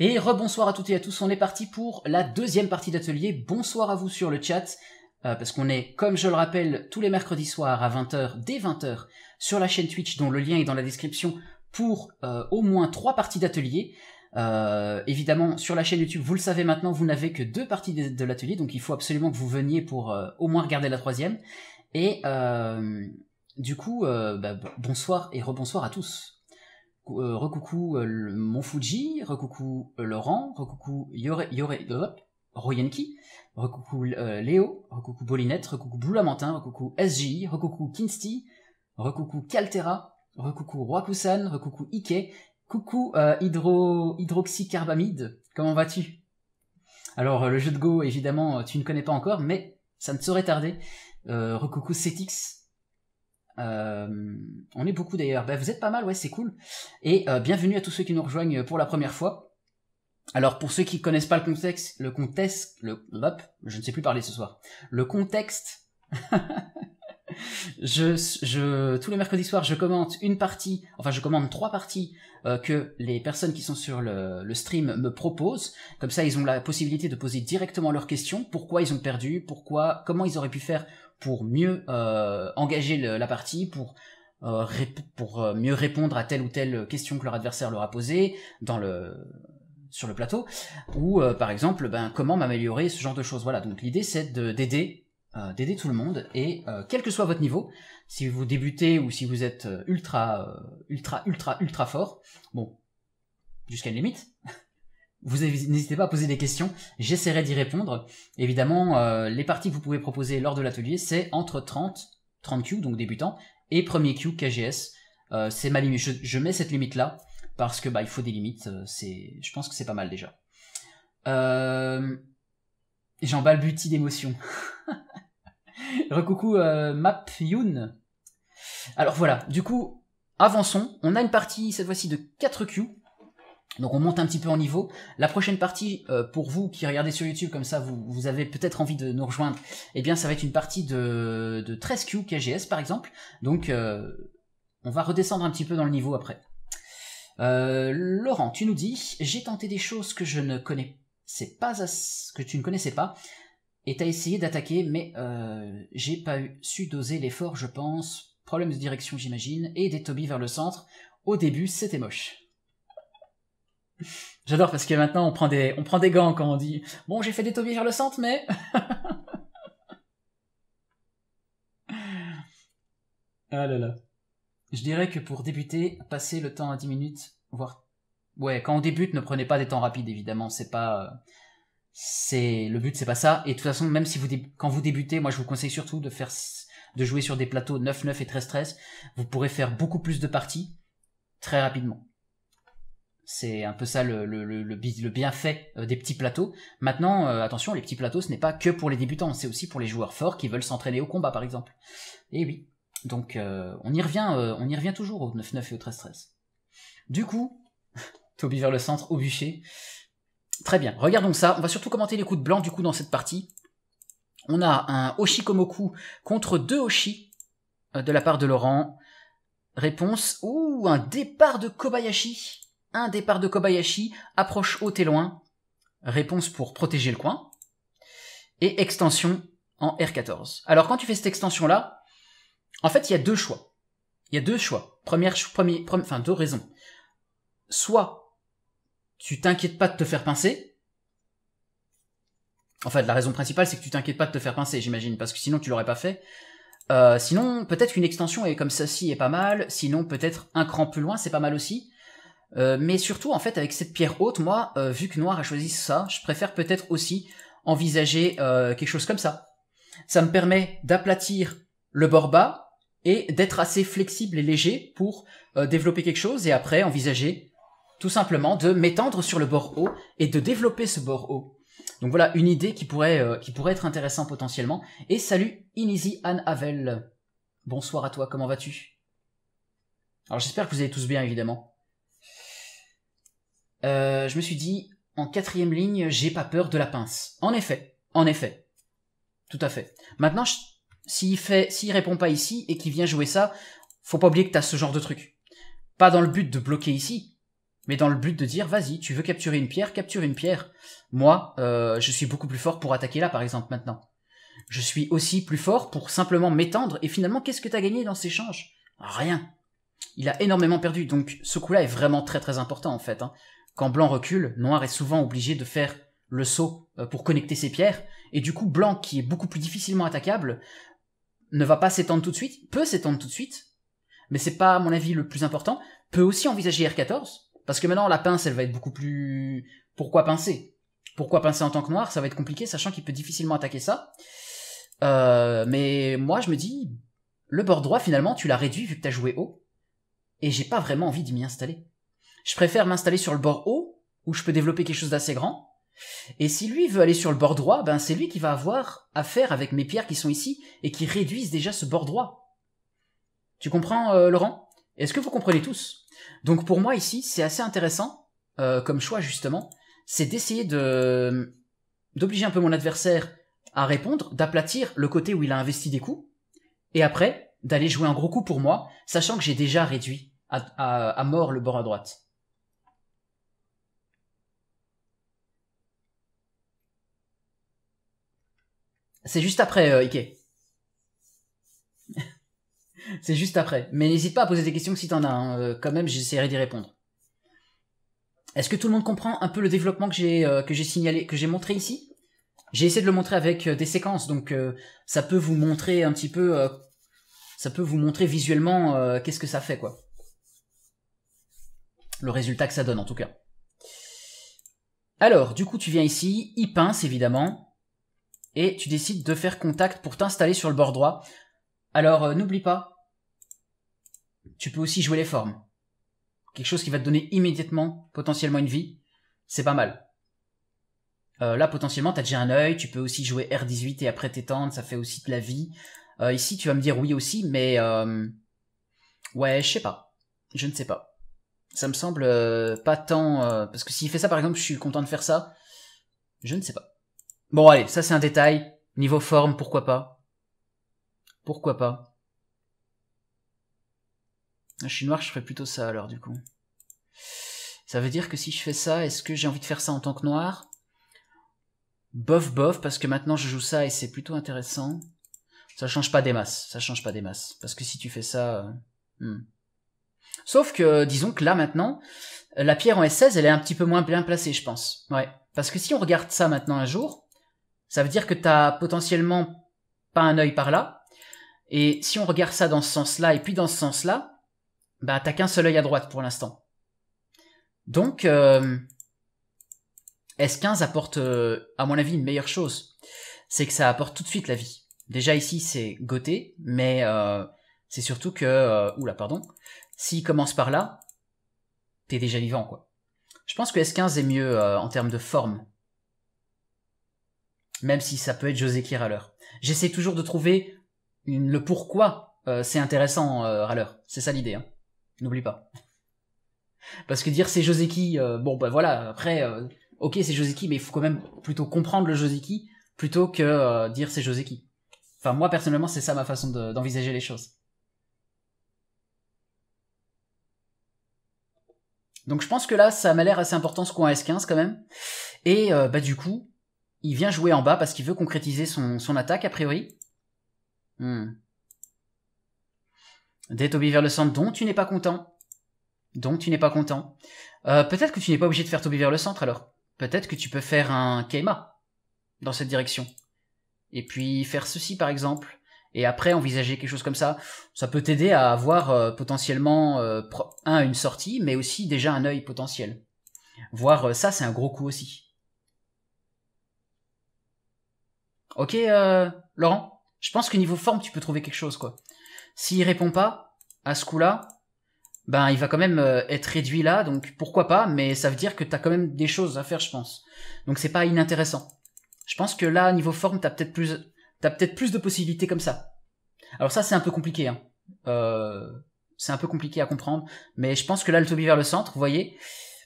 Et rebonsoir à toutes et à tous, on est parti pour la deuxième partie d'atelier. Bonsoir à vous sur le chat, euh, parce qu'on est, comme je le rappelle, tous les mercredis soirs à 20h, dès 20h, sur la chaîne Twitch, dont le lien est dans la description, pour euh, au moins trois parties d'atelier. Euh, évidemment, sur la chaîne YouTube, vous le savez maintenant, vous n'avez que deux parties de, l'atelier, donc il faut absolument que vous veniez pour au moins regarder la troisième. Et du coup, bah, bonsoir et rebonsoir à tous recoucou euh, euh, mon Fuji, recoucou euh, Laurent, recoucou Yore, Yore, Royenki, recoucou Léo, recoucou Bolinette, recoucou Boulamantin, recoucou SJ, recoucou Kinsti, recoucou Caltera, recoucou Roakusan, recoucou Ike, coucou hydroxycarbamide, comment vas-tu Alors le jeu de Go évidemment tu ne connais pas encore, mais ça ne saurait tarder. recoucou Cetix, euh, on est beaucoup d'ailleurs. Ben, vous êtes pas mal, ouais, c'est cool. Et euh, bienvenue à tous ceux qui nous rejoignent pour la première fois. Alors pour ceux qui connaissent pas le contexte, le contexte, le hop, je ne sais plus parler ce soir. Le contexte. je, je, tous les mercredis soirs, je commente une partie, enfin je commande trois parties euh, que les personnes qui sont sur le, le, stream me proposent. Comme ça, ils ont la possibilité de poser directement leurs questions. Pourquoi ils ont perdu Pourquoi Comment ils auraient pu faire pour mieux euh, engager la partie, pour, euh, pour euh, mieux répondre à telle ou telle question que leur adversaire leur a posée dans le, sur le plateau, ou par exemple ben, comment m'améliorer, ce genre de choses. Voilà, donc l'idée c'est d'aider d'aider tout le monde et quel que soit votre niveau, si vous débutez ou si vous êtes ultra ultra ultra ultra fort, bon jusqu'à une limite, vous n'hésitez pas à poser des questions, j'essaierai d'y répondre. Évidemment, euh, les parties que vous pouvez proposer lors de l'atelier, c'est entre 30, 30 Q, donc débutant, et premier Q KGS. Euh, c'est ma limite. Je, mets cette limite-là parce que bah, il faut des limites. Euh, je pense que c'est pas mal déjà. Euh, J'en balbutie d'émotion. Recoucou Map Alors voilà, du coup, avançons. On a une partie cette fois-ci de 4 Q donc on monte un petit peu en niveau. La prochaine partie, euh, pour vous qui regardez sur YouTube comme ça, vous, avez peut-être envie de nous rejoindre, eh bien ça va être une partie de, 13Q KGS par exemple. Donc euh, on va redescendre un petit peu dans le niveau après. Euh, Laurent, tu nous dis, j'ai tenté des choses que je ne connais, pas que tu ne connaissais pas, et t'as essayé d'attaquer, mais j'ai pas su doser l'effort, je pense. Problème de direction, j'imagine, et des Toby vers le centre. Au début, c'était moche. J'adore parce que maintenant on prend des on prend des gants quand on dit bon j'ai fait des tobies vers le centre mais ah là là. Je dirais que pour débuter, passer le temps à 10 minutes, voire ouais quand on débute ne prenez pas des temps rapides évidemment c'est pas c'est le but c'est pas ça et de toute façon même si vous quand vous débutez moi je vous conseille surtout de faire de jouer sur des plateaux 9 9 et 13 13 vous pourrez faire beaucoup plus de parties très rapidement c'est un peu ça le, bienfait euh, des petits plateaux. Maintenant, euh, attention, les petits plateaux, ce n'est pas que pour les débutants, c'est aussi pour les joueurs forts qui veulent s'entraîner au combat, par exemple. Et eh oui, donc euh, on, y revient, on y revient toujours au 9-9 et au 13-13. Du coup, Toby vers le centre, au bûcher. Très bien, regardons ça. On va surtout commenter les coups de blanc, du coup, dans cette partie. On a un Oshikomoku contre deux Oshi de la part de Laurent. Réponse, ou un départ de Kobayashi un départ de Kobayashi, approche haut et loin, réponse pour protéger le coin, et extension en R14. Alors quand tu fais cette extension-là, en fait, il y a deux choix. Il y a deux choix. Première, enfin, deux raisons. Soit, tu t'inquiètes pas de te faire pincer. En fait, la raison principale, c'est que tu t'inquiètes pas de te faire pincer, j'imagine, parce que sinon, tu l'aurais pas fait. Euh, sinon, peut-être qu'une extension est comme ça-ci est pas mal. Sinon, peut-être un cran plus loin, c'est pas mal aussi. Euh, mais surtout, en fait, avec cette pierre haute, moi, euh, vu que Noir a choisi ça, je préfère peut-être aussi envisager euh, quelque chose comme ça. Ça me permet d'aplatir le bord bas et d'être assez flexible et léger pour développer quelque chose et après envisager tout simplement de m'étendre sur le bord haut et de développer ce bord haut. Donc voilà une idée qui pourrait, qui pourrait être intéressante potentiellement. Et salut Inizi Anne Havel. Bonsoir à toi, comment vas-tu Alors j'espère que vous allez tous bien évidemment. Euh, je me suis dit, en quatrième ligne, j'ai pas peur de la pince. En effet, en effet. Tout à fait. Maintenant, s'il fait, s'il répond pas ici et qu'il vient jouer ça, faut pas oublier que t'as ce genre de truc. Pas dans le but de bloquer ici, mais dans le but de dire, vas-y, tu veux capturer une pierre, capture une pierre. Moi, euh, je suis beaucoup plus fort pour attaquer là, par exemple, maintenant. Je suis aussi plus fort pour simplement m'étendre, et finalement, qu'est-ce que t'as gagné dans ces échange Rien. Il a énormément perdu, donc ce coup-là est vraiment très très important, en fait. Hein. Quand Blanc recule, Noir est souvent obligé de faire le saut euh, pour connecter ses pierres, et du coup Blanc, qui est beaucoup plus difficilement attaquable, ne va pas s'étendre tout de suite, peut s'étendre tout de suite, mais c'est pas à mon avis le plus important, peut aussi envisager R14, parce que maintenant la pince elle va être beaucoup plus... Pourquoi pincer Pourquoi pincer en tant que noir Ça va être compliqué, sachant qu'il peut difficilement attaquer ça. Euh, mais moi je me dis, le bord droit finalement tu l'as réduit vu que t'as joué haut, et j'ai pas vraiment envie de m'y installer. Je préfère m'installer sur le bord haut, où je peux développer quelque chose d'assez grand. Et si lui veut aller sur le bord droit, ben c'est lui qui va avoir affaire avec mes pierres qui sont ici et qui réduisent déjà ce bord droit. Tu comprends, euh, Laurent Est-ce que vous comprenez tous Donc pour moi ici, c'est assez intéressant euh, comme choix justement, c'est d'essayer de d'obliger un peu mon adversaire à répondre, d'aplatir le côté où il a investi des coups, et après d'aller jouer un gros coup pour moi, sachant que j'ai déjà réduit à mort le bord à droite. C'est juste après, euh, Ike. c'est juste après. Mais n'hésite pas à poser des questions si tu en as. Hein. Euh, quand même, j'essaierai d'y répondre. Est-ce que tout le monde comprend un peu le développement que j'ai euh, signalé, que j'ai montré ici J'ai essayé de le montrer avec des séquences, donc ça peut vous montrer un petit peu, ça peut vous montrer visuellement qu'est-ce que ça fait quoi. Le résultat que ça donne en tout cas. Alors, du coup, tu viens ici, il pince évidemment et tu décides de faire contact pour t'installer sur le bord droit. Alors euh, n'oublie pas, tu peux aussi jouer les formes. Quelque chose qui va te donner immédiatement potentiellement une vie, c'est pas mal. Euh, là potentiellement t'as déjà un œil, tu peux aussi jouer R18 et après t'étendre, ça fait aussi de la vie. Euh, ici tu vas me dire oui aussi, mais ouais je sais pas, je ne sais pas. Ça me semble pas tant parce que s'il fait ça par exemple, je suis content de faire ça. Je ne sais pas. Bon allez, ça c'est un détail. Niveau forme, pourquoi pas Pourquoi pas Je suis noir, je ferais plutôt ça alors du coup. Ça veut dire que si je fais ça, est-ce que j'ai envie de faire ça en tant que noir Bof bof, parce que maintenant je joue ça et c'est plutôt intéressant. Ça change pas des masses, ça change pas des masses. Parce que si tu fais ça... Euh, hmm. Sauf que, disons que là maintenant, la pierre en S16, elle est un petit peu moins bien placée, je pense. Ouais. Parce que si on regarde ça maintenant un jour, ça veut dire que t'as potentiellement pas un œil par là. Et si on regarde ça dans ce sens-là et puis dans ce sens-là, bah t'as qu'un seul œil à droite pour l'instant. Donc euh, S15 apporte, euh, à mon avis, une meilleure chose. C'est que ça apporte tout de suite la vie. Déjà ici c'est goté, mais euh, c'est surtout que, oula pardon, s'il commence par là, t'es déjà vivant quoi. Je pense que S15 est mieux en termes de forme même si ça peut être José qui J'essaie toujours de trouver le pourquoi euh, c'est intéressant euh, râleur. C'est ça l'idée, hein. n'oublie pas. Parce que dire c'est Joseki, euh, bon bah voilà, après, euh, ok c'est Joseki, mais il faut quand même plutôt comprendre le Joseki plutôt que dire c'est Joseki. Enfin moi personnellement c'est ça ma façon d'envisager les choses. Donc je pense que là, ça m'a l'air assez important ce coin S15 quand même. Et bah du coup, il vient jouer en bas parce qu'il veut concrétiser son, son, attaque, a priori. Hmm. Des vers le centre dont tu n'es pas content. Donc tu n'es pas content. Euh, peut-être que tu n'es pas obligé de faire Toby vers le centre alors. Peut-être que tu peux faire un Keima dans cette direction. Et puis faire ceci par exemple. Et après envisager quelque chose comme ça. Ça peut t'aider à avoir euh, potentiellement euh, un une sortie, mais aussi déjà un œil potentiel. Voir ça, c'est un gros coup aussi. Ok, euh, Laurent, je pense que niveau forme, tu peux trouver quelque chose, quoi. S'il répond pas à ce coup-là, ben il va quand même euh, être réduit là, donc pourquoi pas, mais ça veut dire que t'as quand même des choses à faire, je pense. Donc c'est pas inintéressant. Je pense que là, niveau forme, t'as peut-être plus, t'as peut-être plus de possibilités comme ça. Alors ça, c'est un peu compliqué. Hein. Euh, c'est un peu compliqué à comprendre, mais je pense que là, le Toby vers le centre, vous voyez,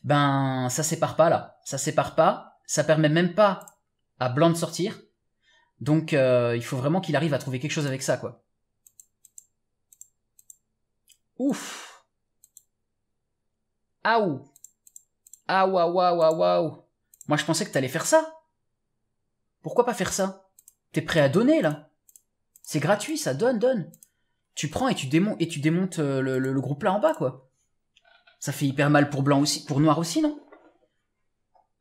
ben ça sépare pas là, ça sépare pas, ça permet même pas à Blanc de sortir. Donc euh, il faut vraiment qu'il arrive à trouver quelque chose avec ça, quoi. Ouf Aou Ah waouh waouh waouh Moi je pensais que t'allais faire ça Pourquoi pas faire ça T'es prêt à donner là C'est gratuit ça, donne, donne Tu prends et tu, démontes euh, le, groupe là en bas quoi. Ça fait hyper mal pour blanc aussi, pour noir aussi non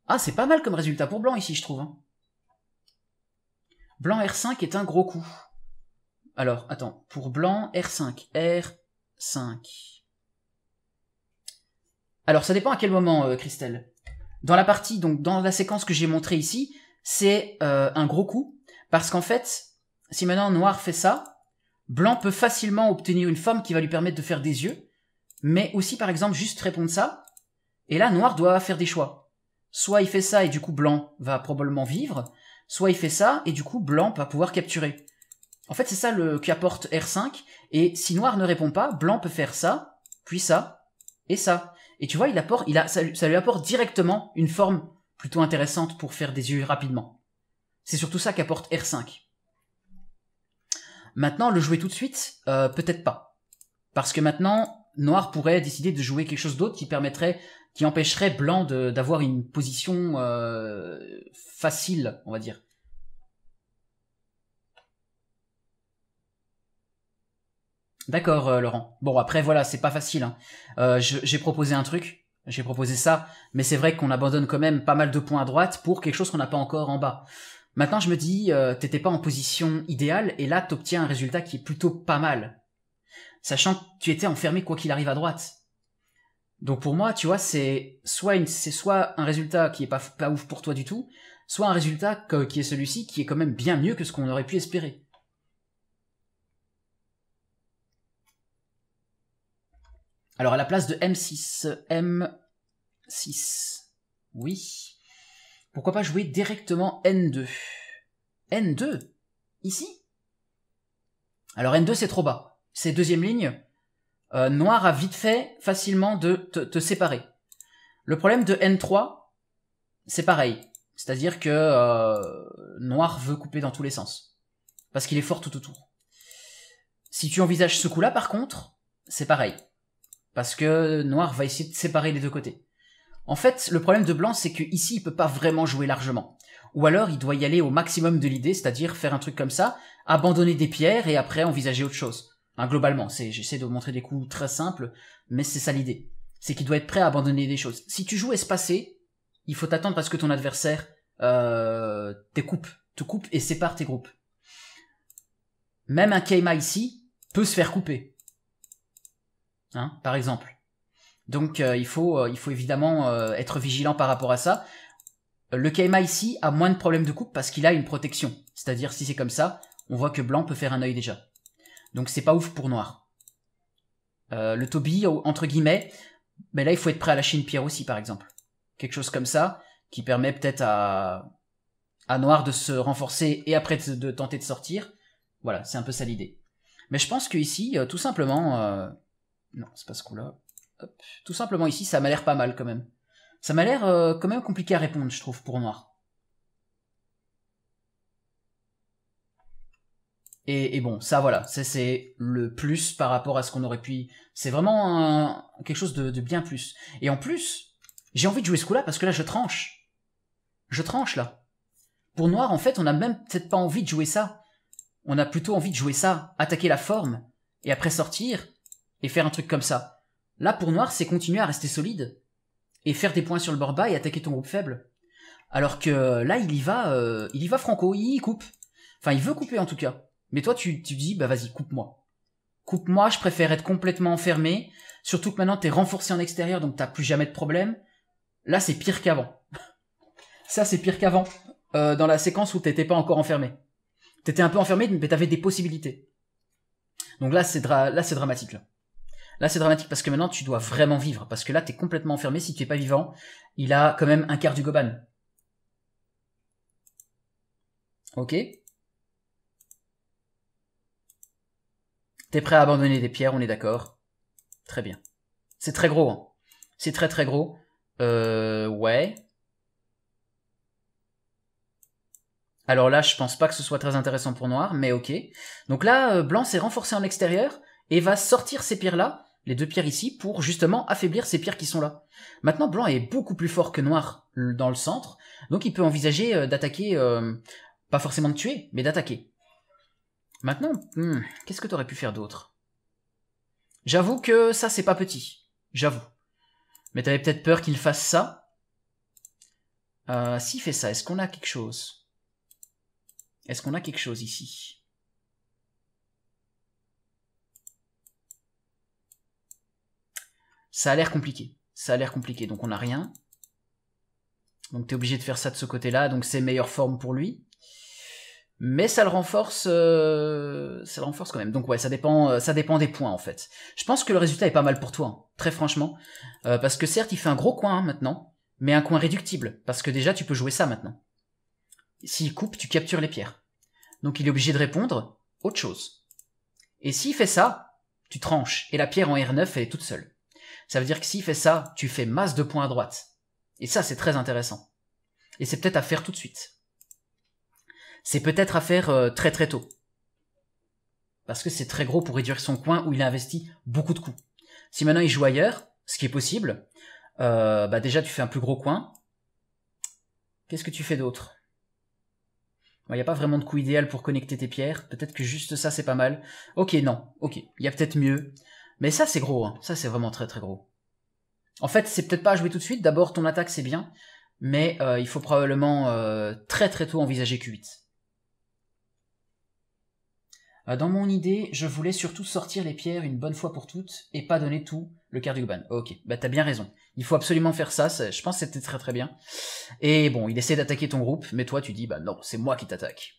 Ah c'est pas mal comme résultat pour blanc ici je trouve. Hein. Blanc R5 est un gros coup. Alors, attends, pour blanc, R5, R5. Alors, ça dépend à quel moment, euh, Christelle. Dans la partie, donc dans la séquence que j'ai montrée ici, c'est euh, un gros coup, parce qu'en fait, si maintenant noir fait ça, blanc peut facilement obtenir une forme qui va lui permettre de faire des yeux, mais aussi par exemple juste répondre ça, et là noir doit faire des choix. Soit il fait ça et du coup blanc va probablement vivre, soit il fait ça, et du coup blanc va pouvoir capturer. En fait, c'est ça le apporte R5, et si noir ne répond pas, blanc peut faire ça, puis ça, et ça. Et tu vois, il apporte, il a, ça, lui apporte directement une forme plutôt intéressante pour faire des yeux rapidement. C'est surtout ça qu'apporte R5. Maintenant, le jouer tout de suite, euh, peut-être pas. Parce que maintenant, Noir pourrait décider de jouer quelque chose d'autre qui permettrait, qui empêcherait Blanc d'avoir une position euh, facile, on va dire. D'accord, euh, Laurent. Bon, après, voilà, c'est pas facile. Hein. Euh, j'ai proposé un truc, j'ai proposé ça, mais c'est vrai qu'on abandonne quand même pas mal de points à droite pour quelque chose qu'on n'a pas encore en bas. Maintenant, je me dis, t'étais pas en position idéale, et là, t'obtiens un résultat qui est plutôt pas mal sachant que tu étais enfermé quoi qu'il arrive à droite. Donc pour moi, tu vois, c'est soit c'est soit un résultat qui est pas, pas ouf pour toi du tout, soit un résultat qui est celui-ci qui est quand même bien mieux que ce qu'on aurait pu espérer. Alors à la place de M6, M6, oui. Pourquoi pas jouer directement N2 N2 Ici Alors N2 c'est trop bas ces deuxièmes lignes, euh, noir a vite fait facilement de te, séparer. Le problème de N3, c'est pareil. C'est-à-dire que euh, noir veut couper dans tous les sens. Parce qu'il est fort tout autour. Si tu envisages ce coup-là, par contre, c'est pareil. Parce que noir va essayer de séparer les deux côtés. En fait, le problème de blanc, c'est qu'ici, il peut pas vraiment jouer largement. Ou alors, il doit y aller au maximum de l'idée, c'est-à-dire faire un truc comme ça, abandonner des pierres et après envisager autre chose. Hein, globalement, c'est, j'essaie de montrer des coups très simples, mais c'est ça l'idée. C'est qu'il doit être prêt à abandonner des choses. Si tu joues espacé, il faut t'attendre parce que ton adversaire euh, te coupe, te coupe et sépare tes groupes. Même un Keima ici peut se faire couper. Hein, par exemple. Donc euh, il, faut, euh, il faut évidemment être vigilant par rapport à ça. Le keima ici a moins de problèmes de coupe parce qu'il a une protection. C'est-à-dire si c'est comme ça, on voit que blanc peut faire un œil déjà. Donc c'est pas ouf pour noir. Euh, le Toby, entre guillemets, mais là il faut être prêt à lâcher une pierre aussi par exemple. Quelque chose comme ça, qui permet peut-être à, à noir de se renforcer et après de, tenter de sortir. Voilà, c'est un peu ça l'idée. Mais je pense que ici, euh, tout simplement... Euh, non, c'est pas ce coup-là. Tout simplement ici, ça m'a l'air pas mal quand même. Ça m'a l'air quand même compliqué à répondre, je trouve, pour noir. Et, bon, ça voilà, c'est le plus par rapport à ce qu'on aurait pu. C'est vraiment quelque chose de, bien plus. Et en plus, j'ai envie de jouer ce coup-là parce que là je tranche. Je tranche là. Pour noir, en fait, on a même peut-être pas envie de jouer ça. On a plutôt envie de jouer ça, attaquer la forme, et après sortir, et faire un truc comme ça. Là, pour noir, c'est continuer à rester solide, et faire des points sur le bord bas et attaquer ton groupe faible. Alors que là, il y va, euh, il y va franco, il coupe. Enfin, il veut couper en tout cas. Mais toi, tu, te dis, bah vas-y, coupe-moi. Coupe-moi, je préfère être complètement enfermé. Surtout que maintenant, es renforcé en extérieur, donc t'as plus jamais de problème. Là, c'est pire qu'avant. Ça, c'est pire qu'avant. Euh, dans la séquence où t'étais pas encore enfermé. T'étais un peu enfermé, mais t'avais des possibilités. Donc là, c'est dramatique. Là, c'est dramatique parce que maintenant, tu dois vraiment vivre. Parce que là, t'es complètement enfermé. Si tu es pas vivant, il a quand même un quart du goban. Ok T'es prêt à abandonner des pierres, on est d'accord. Très bien. C'est très gros, hein. C'est très très gros. Euh, ouais. Alors là, je pense pas que ce soit très intéressant pour noir, mais ok. Donc là, euh, blanc s'est renforcé en extérieur et va sortir ces pierres-là, les deux pierres ici, pour justement affaiblir ces pierres qui sont là. Maintenant, blanc est beaucoup plus fort que noir dans le centre, donc il peut envisager euh, d'attaquer, euh, pas forcément de tuer, mais d'attaquer. Maintenant, hmm, qu'est-ce que t'aurais pu faire d'autre J'avoue que ça, c'est pas petit. J'avoue. Mais t'avais peut-être peur qu'il fasse ça euh, S'il fait ça, est-ce qu'on a quelque chose Est-ce qu'on a quelque chose ici Ça a l'air compliqué. Ça a l'air compliqué, donc on n'a rien. Donc t'es obligé de faire ça de ce côté-là, donc c'est meilleure forme pour lui mais ça le renforce, euh, ça le renforce quand même. Donc ouais, ça dépend, euh, ça dépend des points en fait. Je pense que le résultat est pas mal pour toi, hein, très franchement, euh, parce que certes il fait un gros coin hein, maintenant, mais un coin réductible, parce que déjà tu peux jouer ça maintenant. S'il coupe, tu captures les pierres. Donc il est obligé de répondre autre chose. Et s'il fait ça, tu tranches, et la pierre en R9 elle est toute seule. Ça veut dire que s'il fait ça, tu fais masse de points à droite. Et ça c'est très intéressant. Et c'est peut-être à faire tout de suite c'est peut-être à faire euh, très très tôt. Parce que c'est très gros pour réduire son coin où il a investi beaucoup de coups. Si maintenant il joue ailleurs, ce qui est possible, euh, bah, déjà tu fais un plus gros coin. Qu'est-ce que tu fais d'autre Il n'y a pas vraiment de coup idéal pour connecter tes pierres. Peut-être que juste ça c'est pas mal. Ok, non, ok, il y a peut-être mieux. Mais ça c'est gros, hein. ça c'est vraiment très très gros. En fait, c'est peut-être pas à jouer tout de suite. D'abord, ton attaque c'est bien, mais euh, il faut probablement très très tôt envisager Q8. Euh, dans mon idée, je voulais surtout sortir les pierres une bonne fois pour toutes et pas donner tout le quart du Ok, bah t'as bien raison. Il faut absolument faire ça, je pense que c'était très très bien. Et bon, il essaie d'attaquer ton groupe, mais toi tu dis bah non, c'est moi qui t'attaque.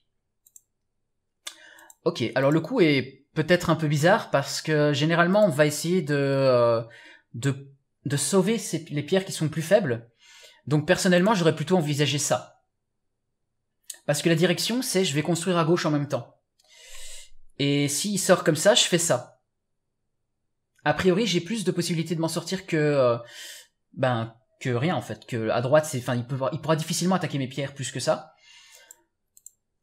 Ok, alors le coup est peut-être un peu bizarre parce que généralement on va essayer de, euh, de, sauver les pierres qui sont plus faibles. Donc personnellement j'aurais plutôt envisagé ça. Parce que la direction c'est je vais construire à gauche en même temps. Et s'il sort comme ça, je fais ça. A priori, j'ai plus de possibilités de m'en sortir que euh, ben que rien en fait. Que à droite, c'est, enfin, il, il pourra difficilement attaquer mes pierres plus que ça.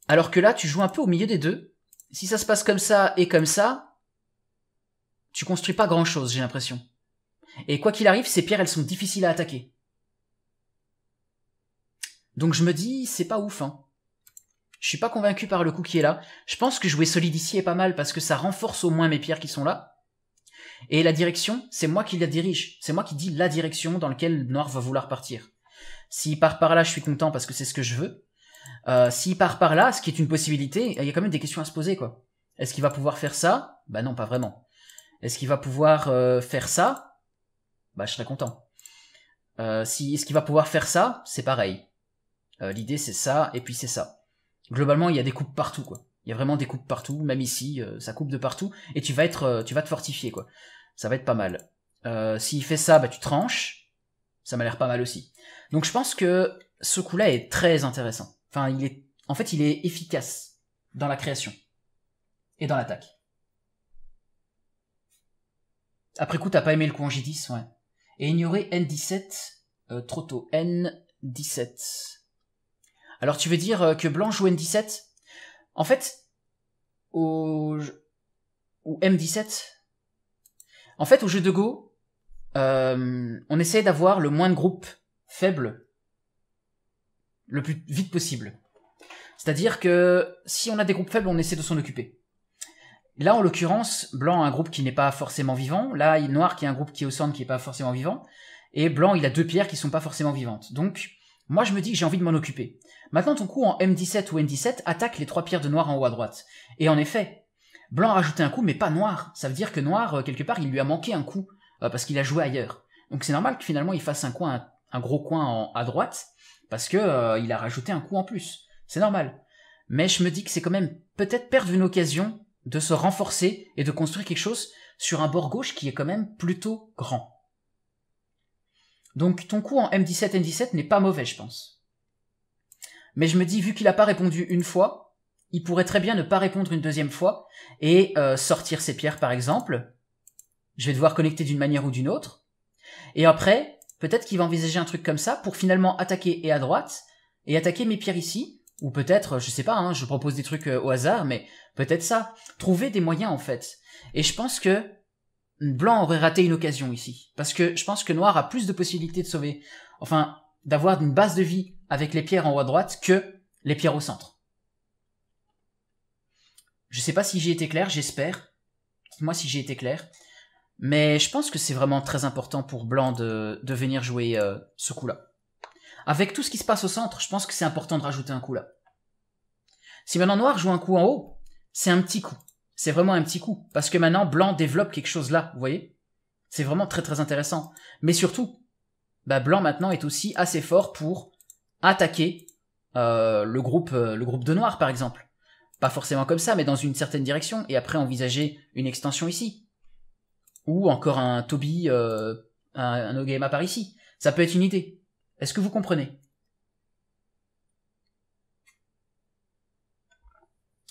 Alors que là, tu joues un peu au milieu des deux. Si ça se passe comme ça et comme ça, tu construis pas grand chose, j'ai l'impression. Et quoi qu'il arrive, ces pierres, elles sont difficiles à attaquer. Donc je me dis, c'est pas ouf, hein. Je suis pas convaincu par le coup qui est là. Je pense que jouer solide ici est pas mal parce que ça renforce au moins mes pierres qui sont là. Et la direction, c'est moi qui la dirige. C'est moi qui dis la direction dans laquelle noir va vouloir partir. S'il part par là, je suis content parce que c'est ce que je veux. Euh, S'il part par là, ce qui est une possibilité, il y a quand même des questions à se poser, quoi. Est-ce qu'il va pouvoir faire ça Bah non, pas vraiment. Est-ce qu'il va pouvoir euh, faire ça Bah je serais content. Euh, si, Est-ce qu'il va pouvoir faire ça C'est pareil. Euh, l'idée c'est ça, et puis c'est ça globalement, il y a des coupes partout, quoi. Il y a vraiment des coupes partout, même ici, euh, ça coupe de partout, et tu vas être, euh, tu vas te fortifier, quoi. Ça va être pas mal. Euh, s'il fait ça, bah tu tranches. Ça m'a l'air pas mal aussi. Donc je pense que ce coup-là est très intéressant. Enfin, il est, en fait, il est efficace dans la création et dans l'attaque. Après coup, t'as pas aimé le coup en J10, ouais. Et ignorer N17 trop tôt. N17. Alors tu veux dire euh, que Blanc joue M17 En fait, au... Ou M17 En fait, au jeu de Go, euh, on essaie d'avoir le moins de groupes faibles le plus vite possible. C'est-à-dire que si on a des groupes faibles, on essaie de s'en occuper. Là, en l'occurrence, Blanc a un groupe qui n'est pas forcément vivant. Là, il Noir qui a un groupe qui est au centre qui n'est pas forcément vivant. Et Blanc, il a deux pierres qui sont pas forcément vivantes. Donc, moi, je me dis que j'ai envie de m'en occuper. Maintenant, ton coup en M17 ou N17 attaque les trois pierres de noir en haut à droite. Et en effet, Blanc a rajouté un coup, mais pas noir. Ça veut dire que noir, euh, quelque part, il lui a manqué un coup, euh, parce qu'il a joué ailleurs. Donc c'est normal que finalement il fasse un coin, un gros coin à droite, parce que euh, il a rajouté un coup en plus. C'est normal. Mais je me dis que c'est quand même peut-être perdre une occasion de se renforcer et de construire quelque chose sur un bord gauche qui est quand même plutôt grand. Donc ton coup en M17 N17 n'est pas mauvais, je pense. Mais je me dis, vu qu'il n'a pas répondu une fois, il pourrait très bien ne pas répondre une deuxième fois et euh, sortir ses pierres par exemple. Je vais devoir connecter d'une manière ou d'une autre. Et après, peut-être qu'il va envisager un truc comme ça pour finalement attaquer et à droite et attaquer mes pierres ici. Ou peut-être, je sais pas, hein, je propose des trucs euh, au hasard, mais peut-être ça. Trouver des moyens en fait. Et je pense que Blanc aurait raté une occasion ici. Parce que je pense que Noir a plus de possibilités de sauver, enfin, d'avoir une base de vie avec les pierres en haut à droite que les pierres au centre. Je sais pas si j'ai été clair, j'espère. moi si j'ai été clair. Mais je pense que c'est vraiment très important pour Blanc de, venir jouer euh, ce coup-là. Avec tout ce qui se passe au centre, je pense que c'est important de rajouter un coup là. Si maintenant Noir joue un coup en haut, c'est un petit coup c'est vraiment un petit coup. Parce que maintenant, Blanc développe quelque chose là, vous voyez C'est vraiment très très intéressant. Mais surtout, bah, Blanc maintenant est aussi assez fort pour attaquer euh, le, groupe, euh, le groupe de Noir, par exemple. Pas forcément comme ça, mais dans une certaine direction, et après envisager une extension ici. Ou encore un Toby, euh, un, un Ogema par ici. Ça peut être une idée. Est-ce que vous comprenez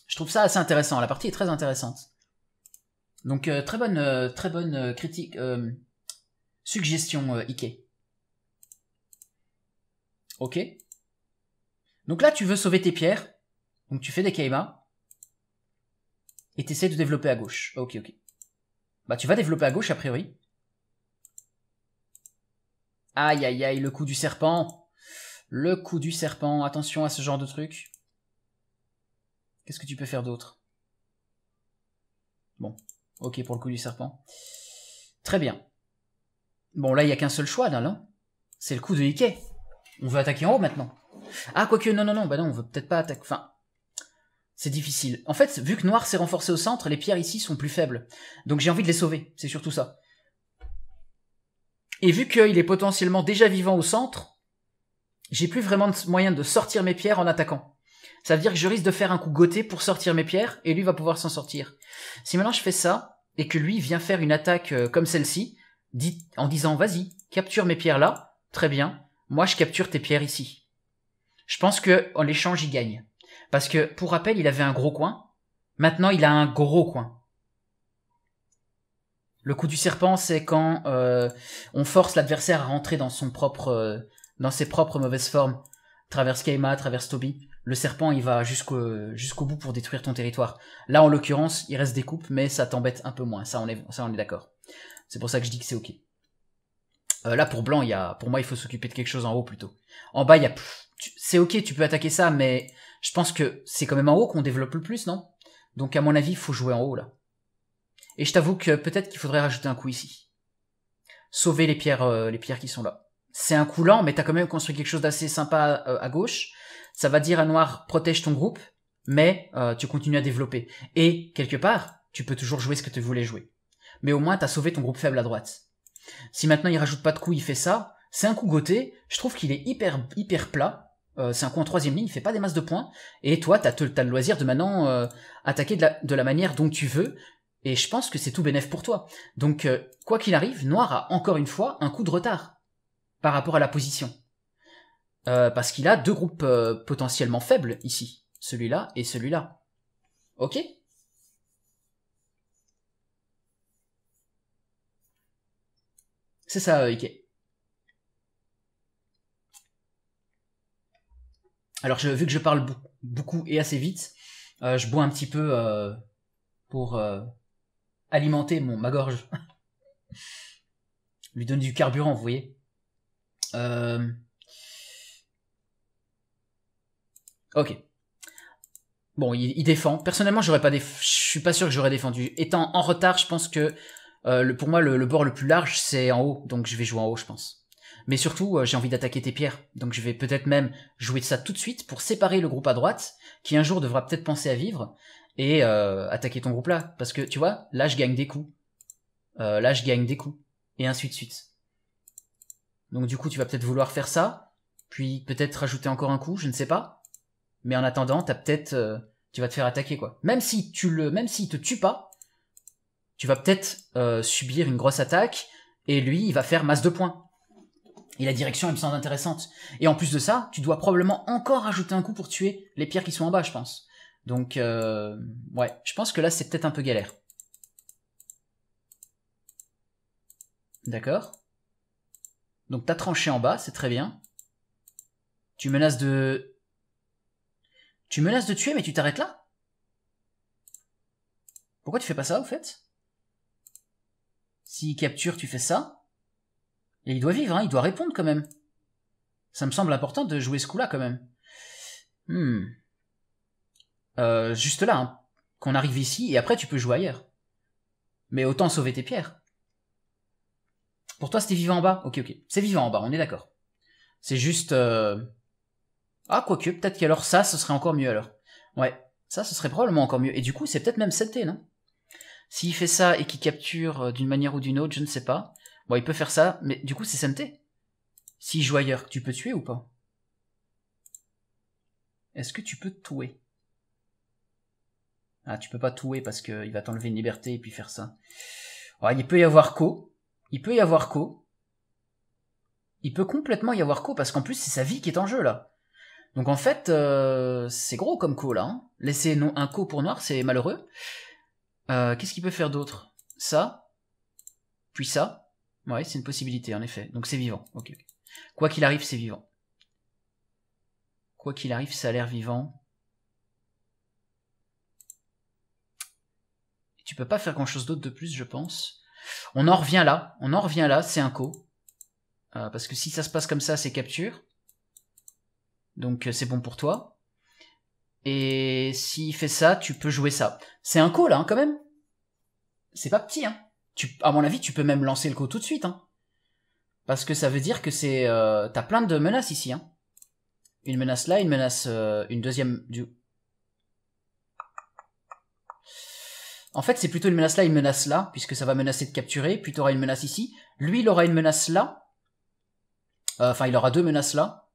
Je trouve ça assez intéressant. La partie est très intéressante. Donc euh, très bonne, euh, très bonne euh, critique, suggestion Ike. Ok. Donc là, tu veux sauver tes pierres. Donc tu fais des kaimas. Et tu essaies de développer à gauche. Ok, ok. Bah tu vas développer à gauche a priori. Aïe aïe aïe, le coup du serpent. Le coup du serpent, attention à ce genre de truc. Qu'est-ce que tu peux faire d'autre Bon, ok pour le coup du serpent. Très bien. Bon, là, il n'y a qu'un seul choix, là, C'est le coup de Ike. On veut attaquer en haut maintenant. Ah, quoique, non, non, non, bah non, on veut peut-être pas attaquer. Enfin, c'est difficile. En fait, vu que Noir s'est renforcé au centre, les pierres ici sont plus faibles. Donc j'ai envie de les sauver, c'est surtout ça. Et vu qu'il est potentiellement déjà vivant au centre, j'ai plus vraiment de moyen de sortir mes pierres en attaquant. Ça veut dire que je risque de faire un coup goté pour sortir mes pierres, et lui va pouvoir s'en sortir. Si maintenant je fais ça, et que lui vient faire une attaque euh, comme celle-ci, en disant vas-y, capture mes pierres là, très bien, moi je capture tes pierres ici. Je pense que en l'échange il gagne. Parce que, pour rappel, il avait un gros coin, maintenant il a un gros coin. Le coup du serpent, c'est quand euh, on force l'adversaire à rentrer dans son propre, euh, dans ses propres mauvaises formes. Traverse Keima, traverse Toby le serpent il va jusqu'au bout pour détruire ton territoire. Là en l'occurrence, il reste des coupes, mais ça t'embête un peu moins. Ça on est, est d'accord. C'est pour ça que je dis que c'est ok. Euh, là pour blanc, il y a, pour moi il faut s'occuper de quelque chose en haut plutôt. En bas il y a, c'est ok, tu peux attaquer ça, mais je pense que c'est quand même en haut qu'on développe le plus, non Donc à mon avis, il faut jouer en haut là. Et je t'avoue que peut-être qu'il faudrait rajouter un coup ici. Sauver les pierres, euh, les pierres qui sont là. C'est un coup lent, mais t'as quand même construit quelque chose d'assez sympa euh, à gauche ça va dire à noir protège ton groupe, mais euh, tu continues à développer. Et quelque part, tu peux toujours jouer ce que tu voulais jouer. Mais au moins, t'as sauvé ton groupe faible à droite. Si maintenant il rajoute pas de coups, il fait ça. C'est un coup goté. Je trouve qu'il est hyper hyper plat. Euh, c'est un coup en troisième ligne, il fait pas des masses de points. Et toi, t'as, as le loisir de maintenant euh, attaquer de la, de la, manière dont tu veux. Et je pense que c'est tout bénéf pour toi. Donc, quoi qu'il arrive, Noir a encore une fois un coup de retard par rapport à la position. Euh, parce qu'il a deux groupes euh, potentiellement faibles ici. Celui-là et celui-là. Ok C'est ça, euh, Ike. Alors, vu que je parle beaucoup et assez vite, je bois un petit peu pour alimenter mon, ma gorge. Lui donne du carburant, vous voyez. Euh... Ok. Bon, il, défend. Personnellement, j'aurais pas je suis pas sûr que j'aurais défendu. Étant en retard, je pense que euh, pour moi, le, bord le plus large, c'est en haut. Donc je vais jouer en haut, je pense. Mais surtout, euh, j'ai envie d'attaquer tes pierres. Donc je vais peut-être même jouer de ça tout de suite pour séparer le groupe à droite, qui un jour devra peut-être penser à vivre, et euh, attaquer ton groupe là. Parce que tu vois, là je gagne des coups. là je gagne des coups. Et ainsi de suite. Donc du coup, tu vas peut-être vouloir faire ça, puis peut-être rajouter encore un coup, je ne sais pas. Mais en attendant, t'as peut-être, euh, tu vas te faire attaquer quoi. Même si tu le, même s'il te tue pas, tu vas peut-être euh, subir une grosse attaque et lui, il va faire masse de points. Et la direction, elle me semble intéressante. Et en plus de ça, tu dois probablement encore ajouter un coup pour tuer les pierres qui sont en bas, je pense. Donc, euh, ouais, je pense que là, c'est peut-être un peu galère. D'accord Donc, t'as tranché en bas, c'est très bien. Tu menaces de tu menaces de tuer, mais tu t'arrêtes là Pourquoi tu fais pas ça, au fait S'il capture, tu fais ça Et il doit vivre, hein, il doit répondre quand même. Ça me semble important de jouer ce coup-là quand même. Hmm. Euh, juste là, hein, qu'on arrive ici, et après tu peux jouer ailleurs. Mais autant sauver tes pierres. Pour toi, c'était vivant en bas Ok, ok. C'est vivant en bas, on est d'accord. C'est juste... Euh, ah, quoique, peut-être qu'alors ça, ce serait encore mieux alors. Ouais, ça, ce serait probablement encore mieux. Et du coup, c'est peut-être même 7 non S'il fait ça et qu'il capture euh, d'une manière ou d'une autre, je ne sais pas. Bon, il peut faire ça, mais du coup, c'est Si S'il joue ailleurs, tu peux tuer ou pas Est-ce que tu peux tuer Ah, tu peux pas tuer parce qu'il va t'enlever une liberté et puis faire ça. Ouais, il peut y avoir co. Il peut y avoir co. Il peut complètement y avoir co parce qu'en plus, c'est sa vie qui est en jeu là. Donc en fait, euh, c'est gros comme co là. Hein. Laisser non, un co pour noir, c'est malheureux. Euh, qu'est-ce qu'il peut faire d'autre Ça, puis ça. Ouais, c'est une possibilité en effet. Donc c'est vivant. Quoi qu'il arrive, c'est vivant. Quoi qu'il arrive, ça a l'air vivant. Tu peux pas faire grand chose d'autre de plus, je pense. On en revient là. On en revient là. C'est un co. Euh, parce que si ça se passe comme ça, c'est capture. Donc euh, c'est bon pour toi. Et s'il fait ça, tu peux jouer ça. C'est un coup là hein, quand même. C'est pas petit, hein. Tu, à mon avis, tu peux même lancer le coup tout de suite, hein. Parce que ça veut dire que c'est, euh, t'as plein de menaces ici, hein. Une menace là, une menace, euh, une deuxième du. En fait, c'est plutôt une menace là, une menace là, puisque ça va menacer de capturer. Puis t'auras une menace ici. Lui, il aura une menace là. Enfin, il aura deux menaces là.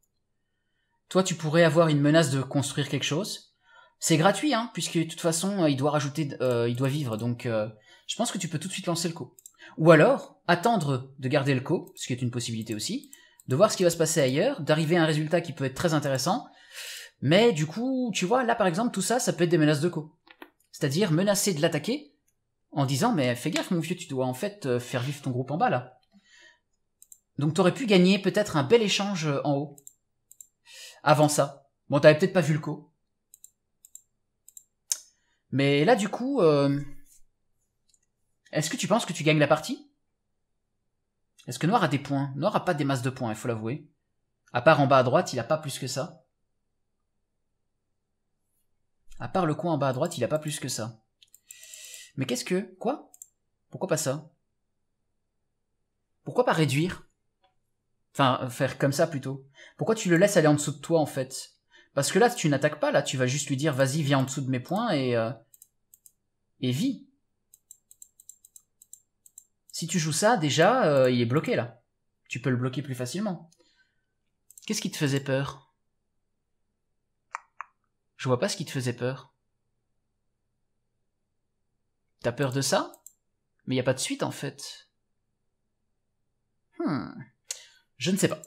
Soit tu pourrais avoir une menace de construire quelque chose. C'est gratuit, hein, puisque de toute façon, euh, il doit rajouter, euh, il doit vivre. Donc, euh, je pense que tu peux tout de suite lancer le co. Ou alors, attendre de garder le co, ce qui est une possibilité aussi, de voir ce qui va se passer ailleurs, d'arriver à un résultat qui peut être très intéressant. Mais du coup, tu vois, là par exemple, tout ça, ça peut être des menaces de co. C'est-à-dire menacer de l'attaquer en disant, mais fais gaffe mon vieux, tu dois en fait faire vivre ton groupe en bas là. Donc tu aurais pu gagner peut-être un bel échange en haut avant ça. Bon, t'avais peut-être pas vu le coup. Mais là, du coup, euh, est-ce que tu penses que tu gagnes la partie Est-ce que Noir a des points Noir a pas des masses de points, il faut l'avouer. À part en bas à droite, il a pas plus que ça. À part le coin en bas à droite, il a pas plus que ça. Mais qu'est-ce que Quoi Pourquoi pas ça Pourquoi pas réduire Enfin, faire comme ça plutôt. Pourquoi tu le laisses aller en dessous de toi en fait Parce que là, tu n'attaques pas, là, tu vas juste lui dire vas-y, viens en dessous de mes points et. Euh, et vis. Si tu joues ça, déjà, euh, il est bloqué là. Tu peux le bloquer plus facilement. Qu'est-ce qui te faisait peur Je vois pas ce qui te faisait peur. T'as peur de ça Mais y a pas de suite en fait. Hmm. Je ne sais pas.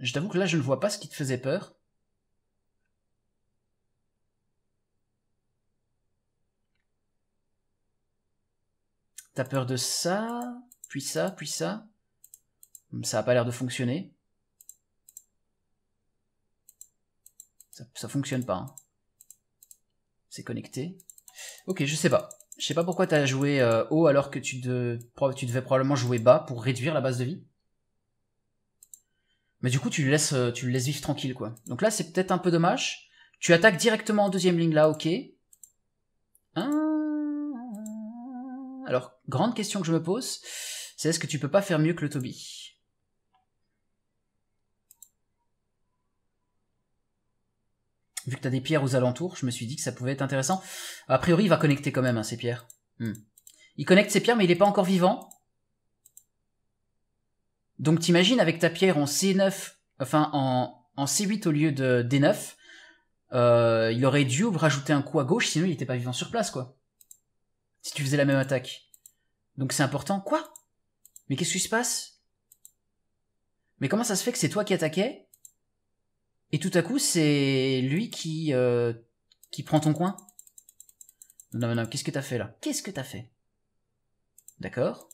Je t'avoue que là, je ne vois pas ce qui te faisait peur. T'as peur de ça, puis ça, puis ça. Hmm, ça a pas l'air de fonctionner. Ça, fonctionne pas. Hein. C'est connecté. Ok, je sais pas. Je sais pas pourquoi t'as joué euh, haut alors que tu devais probablement jouer bas pour réduire la base de vie. Mais du coup, tu le laisses, euh, tu vivre tranquille, quoi. Donc là, c'est peut-être un peu dommage. Tu attaques directement en deuxième ligne, là, ok. Ah. Alors, grande question que je me pose, c'est est-ce que tu peux pas faire mieux que le Toby Vu que t'as des pierres aux alentours, je me suis dit que ça pouvait être intéressant. A priori, il va connecter quand même, hein, ces pierres. Hmm. Il connecte ses pierres, mais il n'est pas encore vivant. Donc t'imagines avec ta pierre en C9, enfin en, C8 au lieu de D9, euh, il aurait dû rajouter un coup à gauche, sinon il était pas vivant sur place, quoi. Si tu faisais la même attaque. Donc c'est important. Quoi Mais qu'est-ce qui se passe Mais comment ça se fait que c'est toi qui attaquais Et tout à coup, c'est lui qui, euh, qui prend ton coin Non, non, non, qu'est-ce que t'as fait là Qu'est-ce que t'as fait D'accord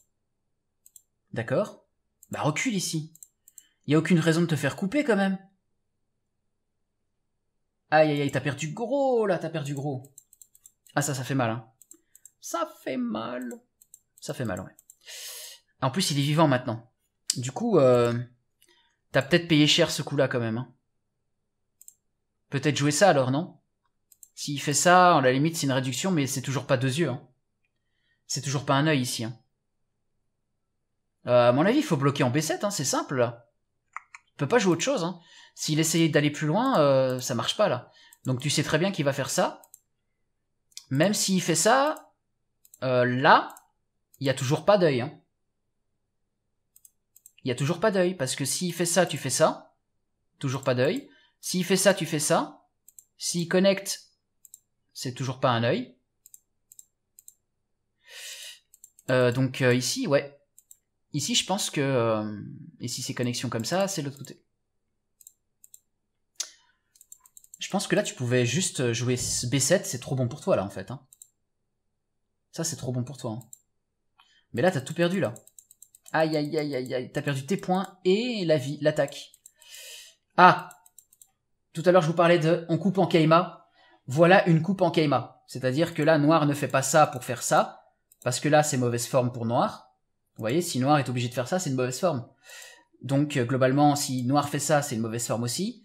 D'accord bah recule ici. Y a aucune raison de te faire couper quand même. Aïe aïe aïe, t'as perdu gros là, t'as perdu gros. Ah ça, ça fait mal. Hein. Ça fait mal. Ça fait mal, ouais. En plus, il est vivant maintenant. Du coup, euh, t'as peut-être payé cher ce coup-là quand même. Hein. Peut-être jouer ça alors, non S'il fait ça, à la limite, c'est une réduction, mais c'est toujours pas deux yeux. Hein. C'est toujours pas un œil ici. Hein. Euh, à mon avis, il faut bloquer en B7, hein, c'est simple là. Il peut pas jouer autre chose. Hein. S'il essayait d'aller plus loin, euh, ça marche pas là. Donc tu sais très bien qu'il va faire ça. Même s'il fait ça, euh, là, il n'y a toujours pas d'œil. Hein. Il hein. n'y a toujours pas d'œil, parce que s'il fait ça, tu fais ça. Toujours pas d'œil. S'il fait ça, tu fais ça. S'il connecte, c'est toujours pas un œil. Euh, donc euh, ici, ouais, Ici, je pense que... Euh, si c'est connexion comme ça, c'est l'autre côté. Je pense que là, tu pouvais juste jouer B7, c'est trop bon pour toi, là, en fait. Hein. Ça, c'est trop bon pour toi. Hein. Mais là, t'as tout perdu, là. Aïe, aïe, aïe, aïe, aïe. T'as perdu tes points et la vie, l'attaque. Ah Tout à l'heure, je vous parlais de on coupe en kaima. Voilà une coupe en kaima. C'est-à-dire que là, noir ne fait pas ça pour faire ça, parce que là, c'est mauvaise forme pour noir. Vous voyez, si noir est obligé de faire ça, c'est une mauvaise forme. Donc euh, globalement, si noir fait ça, c'est une mauvaise forme aussi.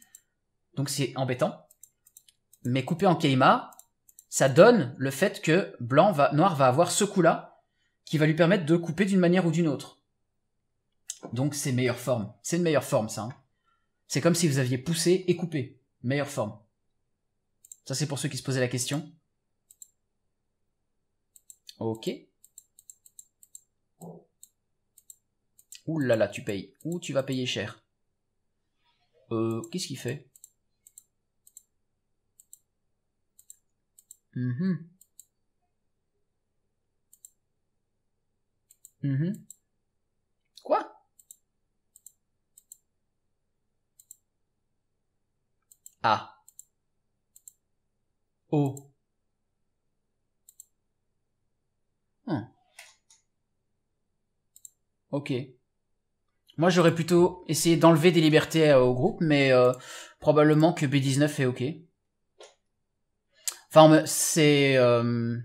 Donc c'est embêtant. Mais couper en Keima, ça donne le fait que blanc va, noir va avoir ce coup-là qui va lui permettre de couper d'une manière ou d'une autre. Donc c'est meilleure forme. C'est une meilleure forme ça. Hein. C'est comme si vous aviez poussé et coupé. Meilleure forme. Ça c'est pour ceux qui se posaient la question. Ok. Ouh là là, tu payes. Ou tu vas payer cher. Euh, qu'est-ce qu'il fait mm-hmm. Mm-hmm. Quoi Ah. Oh. Ok. Moi, j'aurais plutôt essayé d'enlever des libertés euh, au groupe, mais euh, probablement que B19 est OK. Enfin, c'est... Euh,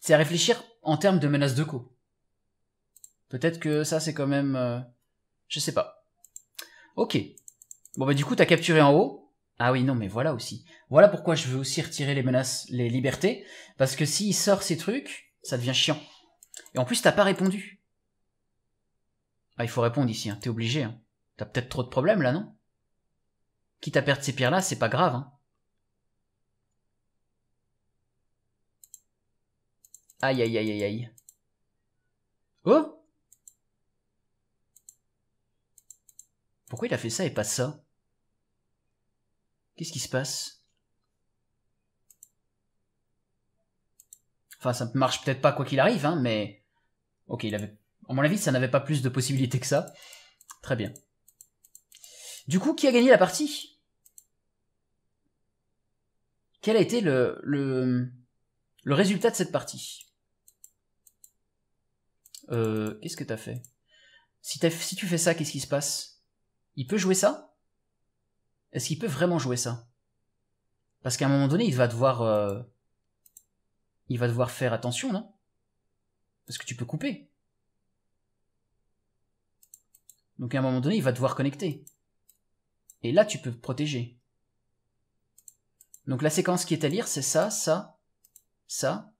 c'est à réfléchir en termes de menaces de coup. Peut-être que ça, c'est quand même... je sais pas. OK. Bon, bah du coup, t'as capturé en haut. Ah oui, non, mais voilà aussi. Voilà pourquoi je veux aussi retirer les menaces, les libertés. Parce que s'il sort ces trucs, ça devient chiant. Et en plus, t'as pas répondu. Ah, il faut répondre ici, hein. t'es obligé. Hein. T'as peut-être trop de problèmes là, non Quitte à perdre ces pierres-là, c'est pas grave. Hein. Aïe, aïe, aïe, aïe, aïe. Oh Pourquoi il a fait ça et pas ça Qu'est-ce qui se passe Enfin, ça marche peut-être pas quoi qu'il arrive, hein, mais... Ok, il avait à mon avis, ça n'avait pas plus de possibilités que ça. Très bien. Du coup, qui a gagné la partie Quel a été le, le, résultat de cette partie euh, Qu'est-ce que t'as fait si, si tu fais ça, qu'est-ce qui se passe Il peut jouer ça Est-ce qu'il peut vraiment jouer ça Parce qu'à un moment donné, il va devoir... Euh, il va devoir faire attention, non Parce que tu peux couper. Donc à un moment donné, il va devoir connecter. Et là, tu peux protéger. Donc la séquence qui est à lire, c'est ça, ça, ça.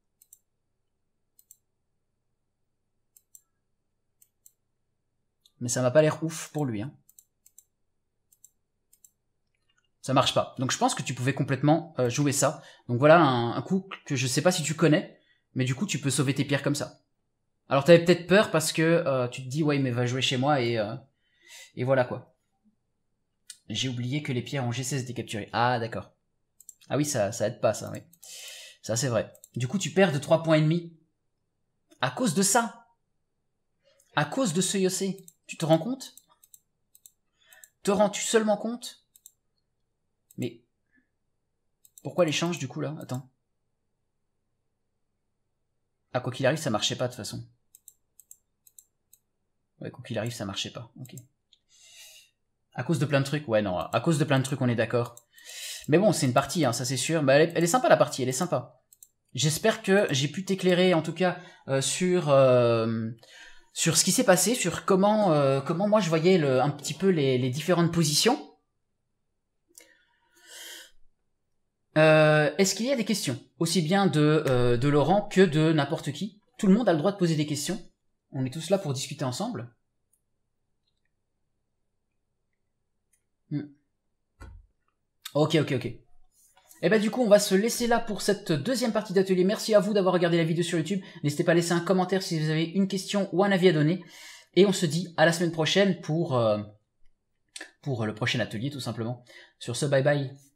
Mais ça m'a pas l'air ouf pour lui. Hein. Ça marche pas. Donc je pense que tu pouvais complètement euh, jouer ça. Donc voilà un, un coup que je sais pas si tu connais, mais du coup tu peux sauver tes pierres comme ça. Alors t'avais peut-être peur parce que euh, tu te dis ouais mais va jouer chez moi et euh, et voilà quoi. J'ai oublié que les pierres en G16 étaient capturées. Ah d'accord. Ah oui ça ça aide pas ça oui. Ça c'est vrai. Du coup tu perds de 3 points et demi à cause de ça. À cause de ce Yossé. Tu te rends compte Te rends-tu seulement compte Mais pourquoi l'échange du coup là Attends. Ah quoi qu'il arrive ça marchait pas de toute façon quoi qu'il arrive, ça marchait pas. Ok. À cause de plein de trucs, ouais, non, à cause de plein de trucs, on est d'accord. Mais bon, c'est une partie, hein, ça c'est sûr. Bah, elle, est, sympa la partie, elle est sympa. J'espère que j'ai pu t'éclairer en tout cas euh, sur euh, sur ce qui s'est passé, sur comment euh, comment moi je voyais un petit peu les, différentes positions. Est-ce qu'il y a des questions, aussi bien de Laurent que de n'importe qui Tout le monde a le droit de poser des questions. On est tous là pour discuter ensemble. Hmm. Ok, ok, ok. Et eh bah ben, du coup, on va se laisser là pour cette deuxième partie d'atelier. Merci à vous d'avoir regardé la vidéo sur YouTube. N'hésitez pas à laisser un commentaire si vous avez une question ou un avis à donner. Et on se dit à la semaine prochaine pour, euh, pour le prochain atelier tout simplement. Sur ce, bye bye.